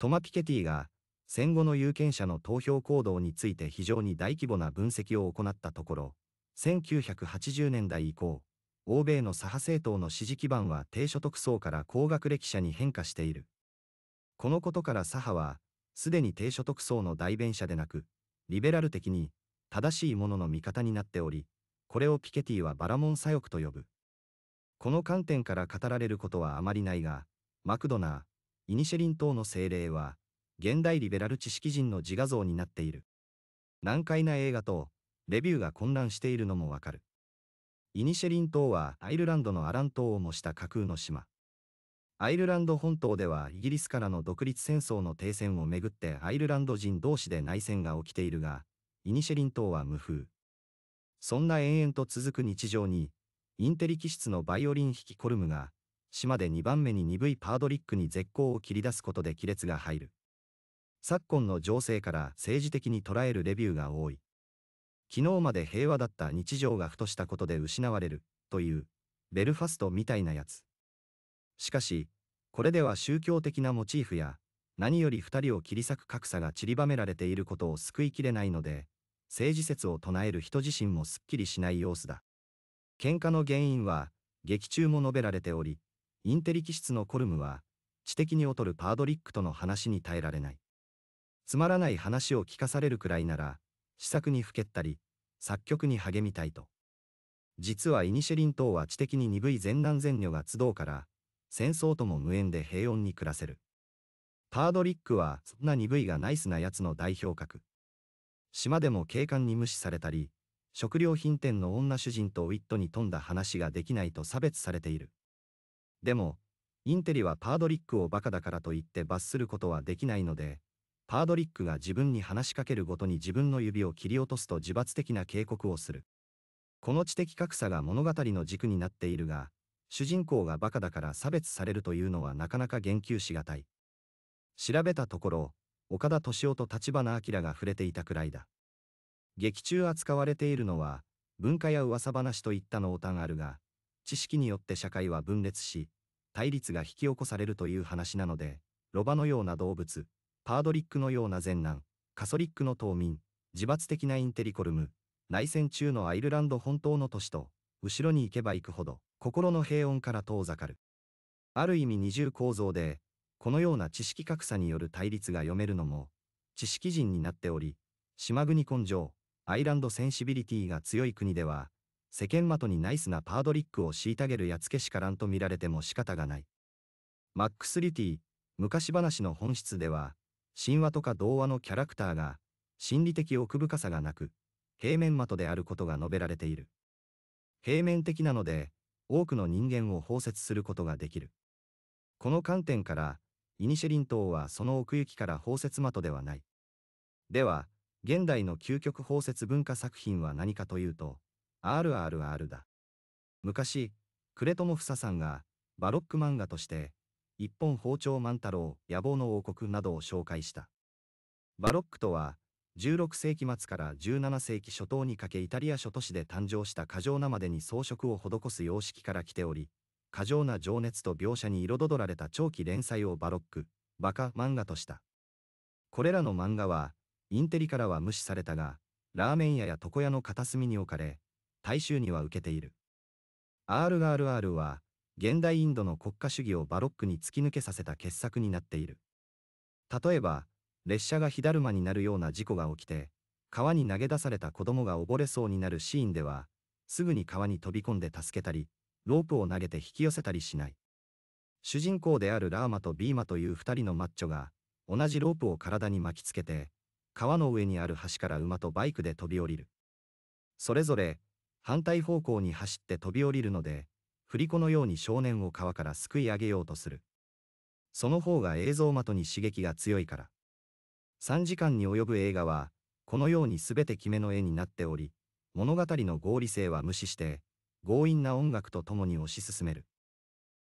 トマ・ピケティが戦後の有権者の投票行動について非常に大規模な分析を行ったところ、1980年代以降、欧米の左派政党の支持基盤は低所得層から高学歴者に変化している。このことから左派は、すでに低所得層の代弁者でなく、リベラル的に正しいものの味方になっており、これをピケティはバラモン左翼と呼ぶ。この観点から語られることはあまりないが、マクドナー、イニシェリン島の精霊は、現代リベラル知識人の自画像になっている。難解な映画と、レビューが混乱しているのもわかる。イニシェリン島はアイルランドのアラン島を模した架空の島。アイルランド本島ではイギリスからの独立戦争の停戦をめぐってアイルランド人同士で内戦が起きているが、イニシェリン島は無風。そんな延々と続く日常に、インテリ気質のバイオリン弾きコルムが島で2番目に鈍いパードリックに絶好を切り出すことで亀裂が入る。昨今の情勢から政治的に捉えるレビューが多い。昨日まで平和だった日常がふとしたことで失われる、という、ベルファストみたいなやつ。しかし、これでは宗教的なモチーフや、何より二人を切り裂く格差が散りばめられていることを救いきれないので、政治説を唱える人自身もすっきりしない様子だ。喧嘩の原因は、劇中も述べられており、インテリ気質のコルムは、知的に劣るパードリックとの話に耐えられない。つまらない話を聞かされるくらいなら、試作にふけったり、作曲に励みたいと。実はイニシェリン等は知的に鈍い前男前女が集うから、戦争とも無縁で平穏に暮らせる。パードリックはそんな鈍いがナイスなやつの代表格。島でも警官に無視されたり、食料品店の女主人とウィットに富んだ話ができないと差別されている。でも、インテリはパードリックをバカだからと言って罰することはできないので、パードリックが自分に話しかけるごとに自分の指を切り落とすと自罰的な警告をする。この知的格差が物語の軸になっているが、主人公がバカだから差別されるというのはなかなか言及しがたい。調べたところ、岡田敏夫と立花明が触れていたくらいだ。劇中扱われているのは、文化や噂話といった濃淡あるが、知識によって社会は分裂し、対立が引き起こされるという話なので、ロバのような動物、パードリックのような善難、カソリックの島民、自罰的なインテリコルム、内戦中のアイルランド本当の都市と、後ろに行けば行くほど、心の平穏から遠ざかる。ある意味二重構造で、このような知識格差による対立が読めるのも、知識人になっており、島国根性、アイランドセンシビリティが強い国では、世間的にナイスなパードリックを虐げるやつけしからんと見られても仕方がない。マックス・リティ、昔話の本質では、神話とか童話のキャラクターが、心理的奥深さがなく、平面的であることが述べられている。平面的なので、多くの人間を包摂することができる。この観点から、イニシェリン島はその奥行きから包摂的ではない。では、現代の究極包摂文化作品は何かというと、RRR だ。昔、呉フサさんが、バロック漫画として、一本包丁万太郎、野望の王国などを紹介した。バロックとは、16世紀末から17世紀初頭にかけイタリア諸都市で誕生した過剰なまでに装飾を施す様式から来ており、過剰な情熱と描写に彩られた長期連載をバロック、バカ漫画とした。これらの漫画は、インテリからは無視されたが、ラーメン屋や床屋の片隅に置かれ、大衆には受けている。RRR は、現代インドの国家主義をバロックに突き抜けさせた傑作になっている。例えば、列車が火だるまになるような事故が起きて、川に投げ出された子供が溺れそうになるシーンでは、すぐに川に飛び込んで助けたり、ロープを投げて引き寄せたりしない。主人公であるラーマとビーマという二人のマッチョが、同じロープを体に巻きつけて、川の上にある橋から馬とバイクで飛び降りる。それぞれ、反対方向に走って飛び降りるので、振り子のように少年を川からすくい上げようとする。その方が映像的に刺激が強いから。3時間に及ぶ映画は、このように全て決めの絵になっており、物語の合理性は無視して、強引な音楽とともに推し進める。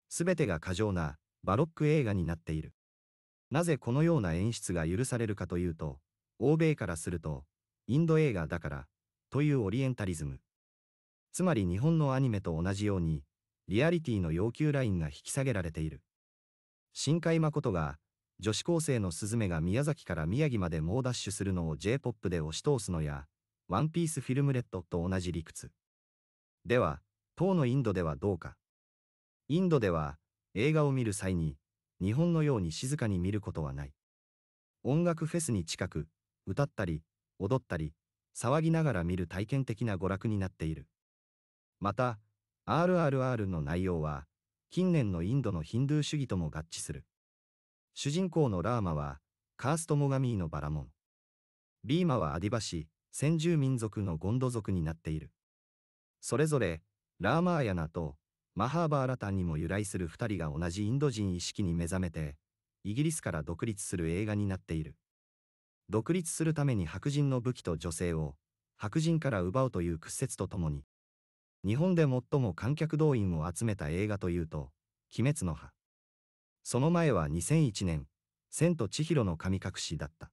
全てが過剰な、バロック映画になっている。なぜこのような演出が許されるかというと、欧米からすると、インド映画だから、というオリエンタリズム。つまり日本のアニメと同じように、リアリティの要求ラインが引き下げられている。新海誠が、女子高生のスズメが宮崎から宮城まで猛ダッシュするのを J-POP で押し通すのや、ワンピースフィルムレッドと同じ理屈。では、当のインドではどうか。インドでは、映画を見る際に、日本のように静かに見ることはない。音楽フェスに近く、歌ったり、踊ったり、騒ぎながら見る体験的な娯楽になっている。また、RRR の内容は、近年のインドのヒンドゥー主義とも合致する。主人公のラーマは、カーストモガミーのバラモン。ビーマはアディバシ、先住民族のゴンド族になっている。それぞれ、ラーマーヤナとマハーバーラタンにも由来する二人が同じインド人意識に目覚めて、イギリスから独立する映画になっている。独立するために白人の武器と女性を、白人から奪うという屈折とともに、日本で最も観客動員を集めた映画というと、鬼滅の葉。その前は2001年、千と千尋の神隠しだった。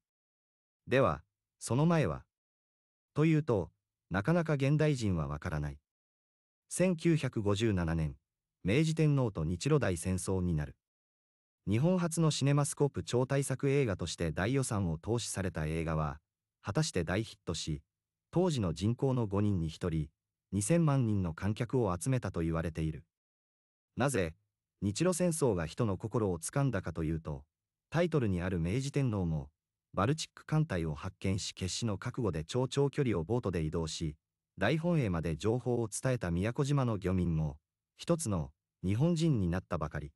では、その前はというと、なかなか現代人はわからない。1957年、明治天皇と日露大戦争になる。日本初のシネマスコープ超大作映画として大予算を投資された映画は、果たして大ヒットし、当時の人口の5人に1人、2000万人の観客を集めたと言われている。なぜ、日露戦争が人の心をつかんだかというと、タイトルにある明治天皇も、バルチック艦隊を発見し決死の覚悟で超長距離をボートで移動し、大本営まで情報を伝えた宮古島の漁民も、一つの日本人になったばかり。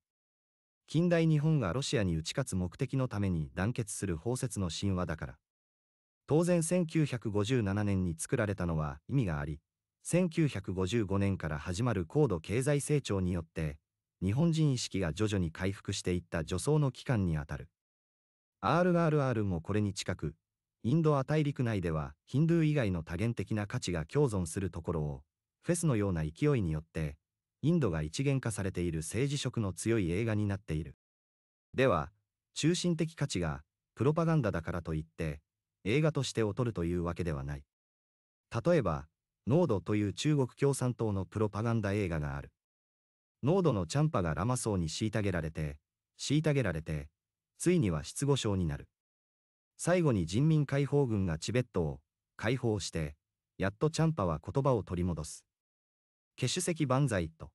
近代日本がロシアに打ち勝つ目的のために団結する包摂の神話だから。当然1957年に作られたのは意味があり、1955年から始まる高度経済成長によって、日本人意識が徐々に回復していった助走の期間にあたる。RRR もこれに近く、インド亜大陸内ではヒンドゥー以外の多元的な価値が共存するところを、フェスのような勢いによって、インドが一元化されている政治色の強い映画になっている。では、中心的価値がプロパガンダだからといって、映画として劣るというわけではない。例えば、ノードという中国共産党のプロパガンダ映画がある。ノードのチャンパがラマ層に虐げられて、虐げられて、ついには失語症になる。最後に人民解放軍がチベットを解放して、やっとチャンパは言葉を取り戻す。化シ席石万歳と。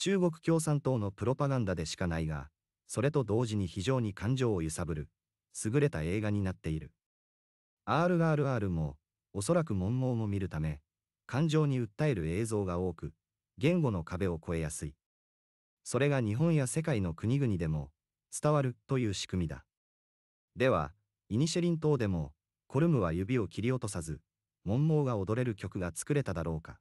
中国共産党のプロパガンダでしかないが、それと同時に非常に感情を揺さぶる、優れた映画になっている。RRR も、おそらく文盲も見るため、感情に訴える映像が多く、言語の壁を越えやすい。それが日本や世界の国々でも伝わるという仕組みだ。では、イニシェリン島でも、コルムは指を切り落とさず、文盲が踊れる曲が作れただろうか。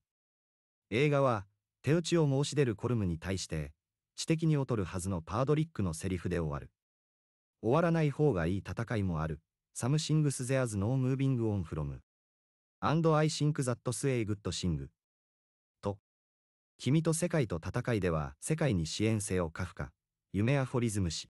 映画は、手打ちを申し出るコルムに対して、知的に劣るはずのパードリックのセリフで終わる。終わらない方がいい戦いもある。サムシングスゼアズノームービングオンフロム。and I think that s グ a Good i n g と、君と世界と戦いでは世界に支援せよカフカ、夢アフォリズム氏。